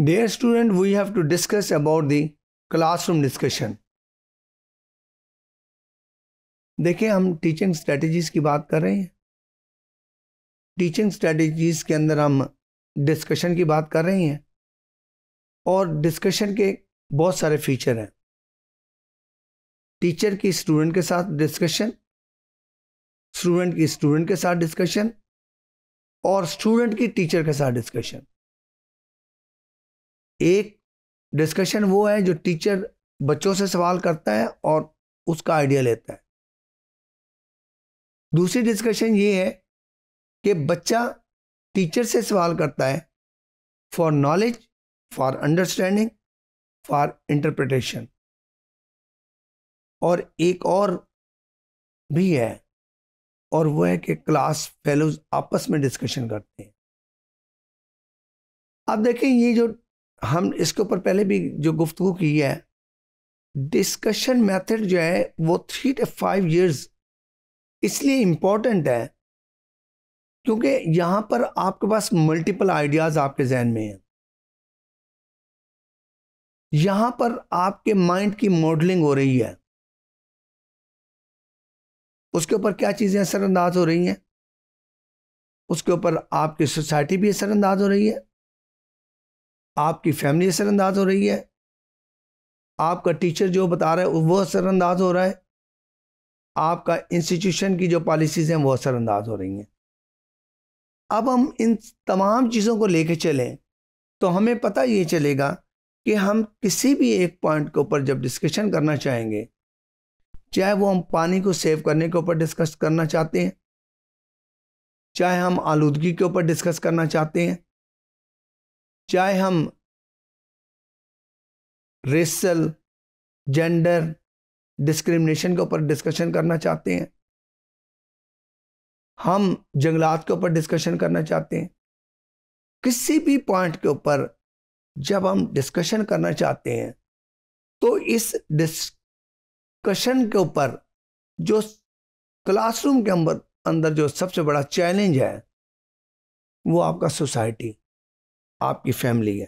Dear student, we have to discuss about the classroom discussion. देखिए हम teaching strategies की बात कर रहे हैं टीचिंग स्ट्रेटजीज के अंदर हम डिस्कशन की बात कर रहे हैं और डिस्कशन के बहुत सारे फीचर हैं टीचर की स्टूडेंट के साथ डिस्कशन स्टूडेंट की स्टूडेंट के साथ डिस्कशन और स्टूडेंट की टीचर के साथ डिस्कशन एक डिस्कशन वो है जो टीचर बच्चों से सवाल करता है और उसका आइडिया लेता है दूसरी डिस्कशन ये है कि बच्चा टीचर से सवाल करता है for knowledge for understanding for interpretation और एक और भी है और वो है कि क्लास फेलोज आपस में डिस्कशन करते हैं अब देखें ये जो हम इसके ऊपर पहले भी जो गुफ्तु की है डिस्कशन मेथड जो है वो थ्री टू फाइव इयर्स इसलिए इम्पोर्टेंट है क्योंकि यहाँ पर आपके पास मल्टीपल आइडियाज़ आपके जहन में हैं यहाँ पर आपके माइंड की मॉडलिंग हो रही है उसके ऊपर क्या चीज़ें असरअंदाज हो रही हैं उसके ऊपर आपकी सोसाइटी भी असरअंदाज हो रही है आपकी फैमिली असरअंदाज हो रही है आपका टीचर जो बता रहा है वो असरअंदाज हो रहा है आपका इंस्टीट्यूशन की जो पॉलिसीज़ हैं वो असरअंदाज हो रही हैं अब हम इन तमाम चीज़ों को लेके चलें तो हमें पता ये चलेगा कि हम किसी भी एक पॉइंट के ऊपर जब डिस्कशन करना चाहेंगे चाहे वो हम पानी को सेव करने के ऊपर डिस्कस करना चाहते हैं चाहे हम आलूदगी के ऊपर डिस्कस करना चाहते हैं चाहे हम रेसल जेंडर डिस्क्रिमिनेशन के ऊपर डिस्कशन करना चाहते हैं हम जंगलात के ऊपर डिस्कशन करना चाहते हैं किसी भी पॉइंट के ऊपर जब हम डिस्कशन करना चाहते हैं तो इस डिस्कशन के ऊपर जो क्लासरूम के अंदर अंदर जो सबसे बड़ा चैलेंज है वो आपका सोसाइटी आपकी फैमिली है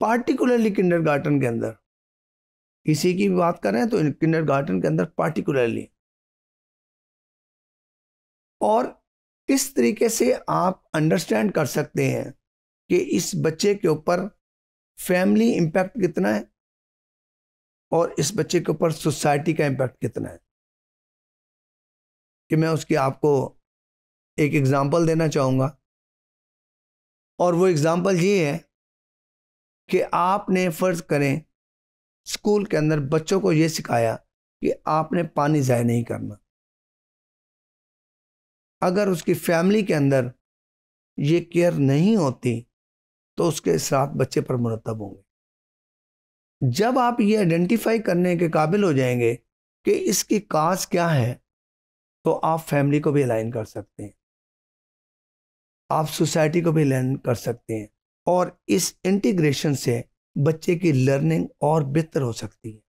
पार्टिकुलरली किंडर गार्डन के अंदर किसी की बात करें तो किंडर गार्डन के अंदर पार्टिकुलरली और किस तरीके से आप अंडरस्टैंड कर सकते हैं कि इस बच्चे के ऊपर फैमिली इंपैक्ट कितना है और इस बच्चे के ऊपर सोसाइटी का इंपैक्ट कितना है कि मैं उसकी आपको एक एग्ज़ाम्पल देना चाहूँगा और वो एग्ज़ाम्पल ये है कि आपने फ़र्ज़ करें स्कूल के अंदर बच्चों को ये सिखाया कि आपने पानी ज़ाय नहीं करना अगर उसकी फैमिली के अंदर ये केयर नहीं होती तो उसके साथ बच्चे पर मुरतब होंगे जब आप ये आइडेंटिफाई करने के काबिल हो जाएंगे कि इसकी काज क्या है तो आप फैमिली को भी अलाइन कर सकते हैं आप सोसाइटी को भी लर्न कर सकते हैं और इस इंटीग्रेशन से बच्चे की लर्निंग और बेहतर हो सकती है